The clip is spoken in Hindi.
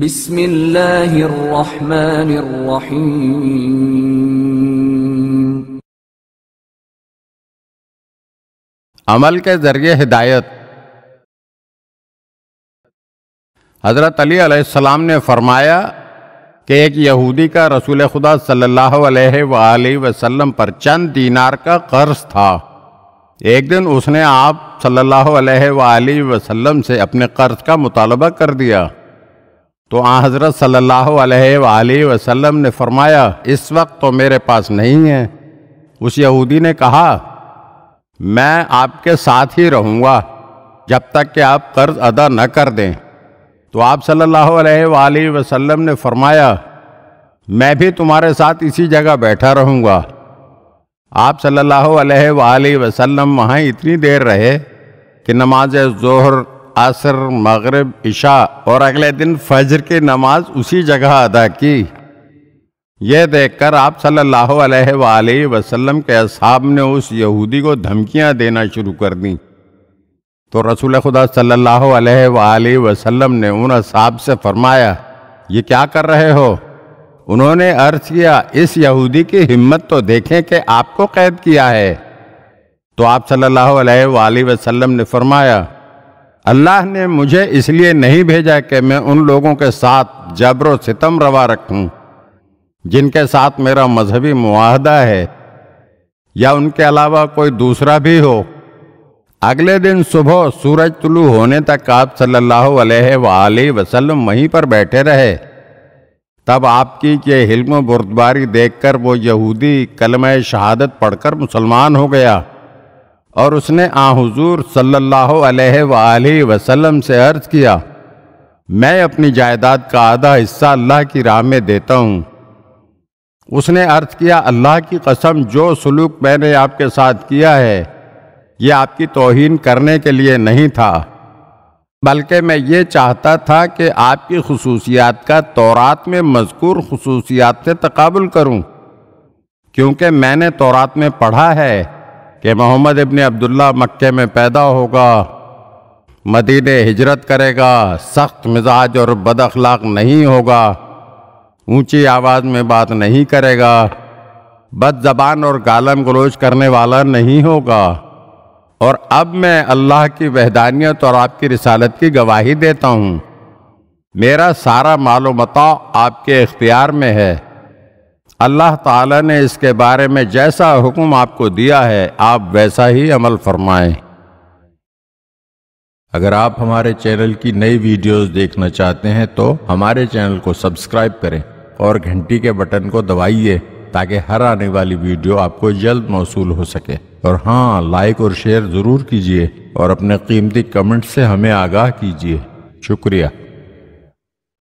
بسم الله الرحمن الرحيم अमल के जरिए हिदायत हज़रत अली अलैहिस्सलाम ने फरमाया कि एक यहूदी का रसूल खुदा सल्लल्लाहु अलैहि वसल्लम पर चंद दीनार का कर्ज था एक दिन उसने आप सल्लल्लाहु अलैहि वसल्लम से अपने कर्ज का मुतालबा कर दिया तो आ हज़रत सल्ला वसम ने फरमाया इस वक्त तो मेरे पास नहीं है उस यहूदी ने कहा मैं आपके साथ ही रहूँगा जब तक कि आप कर्ज अदा न कर दें तो आप सल्ला वसम ने फरमाया मैं भी तुम्हारे साथ इसी जगह बैठा रहूँगा आप सल्ला वसम वहाँ इतनी देर रहे कि नमाज ज़ोहर असर मगरब इशा और अगले दिन फजर की नमाज उसी जगह अदा की यह देखकर आप सल्लल्लाहु अलैहि वसल्लम के असहाब ने उस यहूदी को धमकियां देना शुरू कर दी तो रसूल खुदा सल्लल्लाहु अलैहि वसल्लम ने उन असहाब से फरमाया ये क्या कर रहे हो उन्होंने अर्ज किया इस यहूदी की हिम्मत तो देखें कि आपको कैद किया है तो आप सल्लल्लाहु अलैहि वसल्लम ने फरमाया अल्लाह ने मुझे इसलिए नहीं भेजा कि मैं उन लोगों के साथ जबर सितम रवा रखूं जिनके साथ मेरा मजहबी मुआहदा है या उनके अलावा कोई दूसरा भी हो अगले दिन सुबह सूरज तुलू होने तक आप सल्लल्लाहु अलैहि वसल्लम वहीं पर बैठे रहे तब आपकी ये हिल्म बुरदबारी देखकर वो यहूदी कलम शहादत पढ़कर मुसलमान हो गया और उसने आ हज़ूर सल्लल्लाहु अलैहि वसल्लम से अर्ज किया मैं अपनी जायदाद का आधा हिस्सा अल्लाह की राह में देता हूँ उसने अर्ज किया अल्लाह की कसम जो सलूक मैंने आपके साथ किया है ये आपकी तोहन करने के लिए नहीं था बल्कि मैं ये चाहता था कि आपकी खसूसियात का तोरात में मजकूर खसूसियात से तकबुल करूँ क्योंकि मैंने तोरात में पढ़ा है कि मोहम्मद इबन अब्दुल्ला मक्के में पैदा होगा मदीने हिजरत करेगा सख्त मिजाज और बद अखलाक नहीं होगा ऊंची आवाज़ में बात नहीं करेगा बद जबान और गालम गलोच करने वाला नहीं होगा और अब मैं अल्लाह की वहदानियत और आपकी रिसालत की गवाही देता हूँ मेरा सारा मालूमता आपके इख्तियार में है अल्लाह ताला ने इसके बारे में जैसा हुक्म आपको दिया है आप वैसा ही अमल फरमाएं अगर आप हमारे चैनल की नई वीडियोस देखना चाहते हैं तो हमारे चैनल को सब्सक्राइब करें और घंटी के बटन को दबाइए ताकि हर आने वाली वीडियो आपको जल्द मौसू हो सके और हाँ लाइक और शेयर ज़रूर कीजिए और अपने कीमती कमेंट से हमें आगाह कीजिए शुक्रिया